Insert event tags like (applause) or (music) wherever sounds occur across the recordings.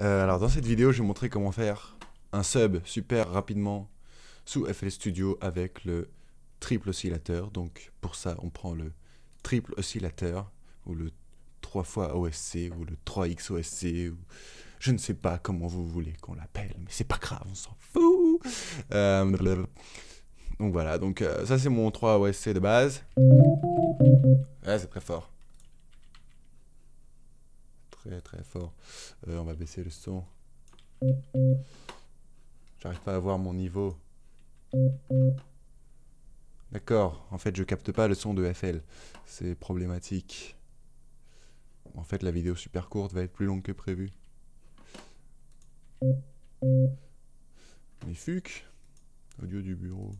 Euh, alors, dans cette vidéo, je vais montrer comment faire un sub super rapidement sous FL Studio avec le triple oscillateur. Donc, pour ça, on prend le triple oscillateur ou le 3 fois OSC ou le 3x OSC ou je ne sais pas comment vous voulez qu'on l'appelle, mais c'est pas grave, on s'en fout. Euh, donc voilà, donc euh, ça c'est mon 3 OSC de base. c'est très fort très très fort. Euh, on va baisser le son. J'arrive pas à voir mon niveau. D'accord, en fait je capte pas le son de FL. C'est problématique. En fait la vidéo super courte va être plus longue que prévu. Mais fuck Audio du bureau.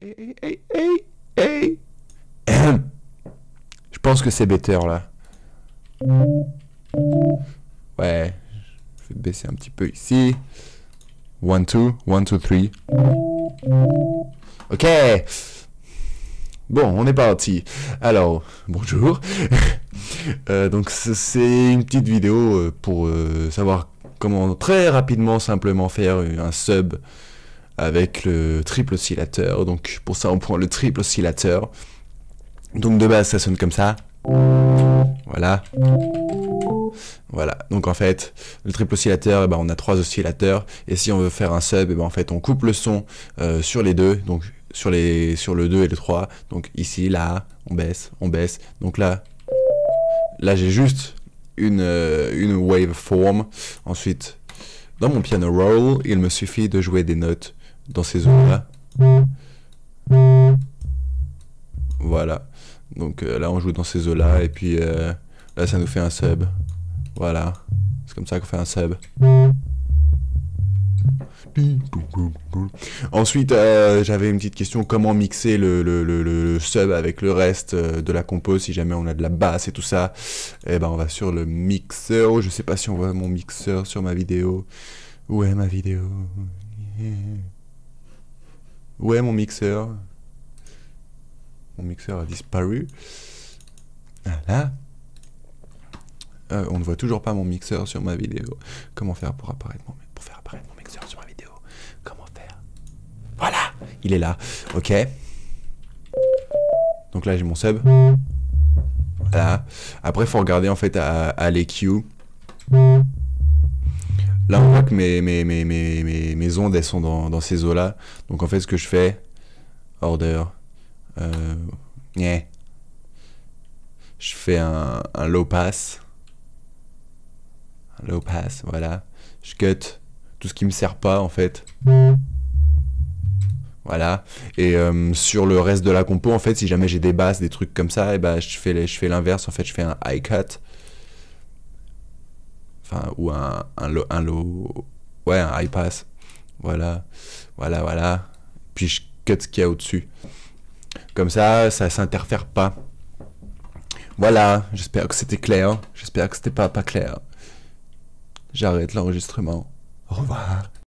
Je pense que c'est better là. Ouais, je vais baisser un petit peu ici. 1, 2, 1, 2, 3. Ok. Bon, on est parti. Alors, bonjour. (laughs) euh, donc, c'est une petite vidéo euh, pour euh, savoir comment très rapidement, simplement faire un sub avec le triple oscillateur. Donc pour ça on prend le triple oscillateur. Donc de base ça sonne comme ça. Voilà. Voilà, donc en fait, le triple oscillateur, eh ben, on a trois oscillateurs, et si on veut faire un sub, eh ben, en fait, on coupe le son euh, sur les deux, donc sur, les, sur le 2 et le 3, donc ici, là, on baisse, on baisse, donc là, là j'ai juste une, euh, une waveform, ensuite, dans mon piano roll, il me suffit de jouer des notes dans ces zones-là. Voilà. Donc euh, là, on joue dans ces eaux-là. Et puis euh, là, ça nous fait un sub. Voilà. C'est comme ça qu'on fait un sub. Ensuite, euh, j'avais une petite question comment mixer le, le, sub avec le reste de la compo si jamais on a de la basse et tout ça. Et eh ben, on va sur le mixeur. Je sais pas si on voit mon mixeur sur ma vidéo. Où est ma vidéo Ouais, mon mixeur. Mon mixeur a disparu. Voilà. Euh, on ne voit toujours pas mon mixeur sur ma vidéo. Comment faire pour apparaître mon, pour faire apparaître mon mixeur sur ma vidéo Comment faire Voilà, il est là. Ok. Donc là, j'ai mon sub. Voilà. Après, faut regarder en fait à, à Là, on voit que mes, mes mes ondes, elles sont dans, ces eaux-là. Donc en fait, ce que je fais, order, euh, je fais un, low pass. low pass, voilà. Je cut tout ce qui me sert pas, en fait. Voilà. Et euh, sur le reste de la compo, en fait, si jamais j'ai des basses, des trucs comme ça, et eh bah, ben, je fais je fais l'inverse. En fait, je fais un high cut. Enfin, ou un, un, low, un low. Ouais, un high pass voilà, voilà, voilà. Puis je cut ce qu'il y a au-dessus. Comme ça, ça s'interfère pas. Voilà, j'espère que c'était clair. J'espère que c'était pas, pas clair. J'arrête l'enregistrement. Au revoir.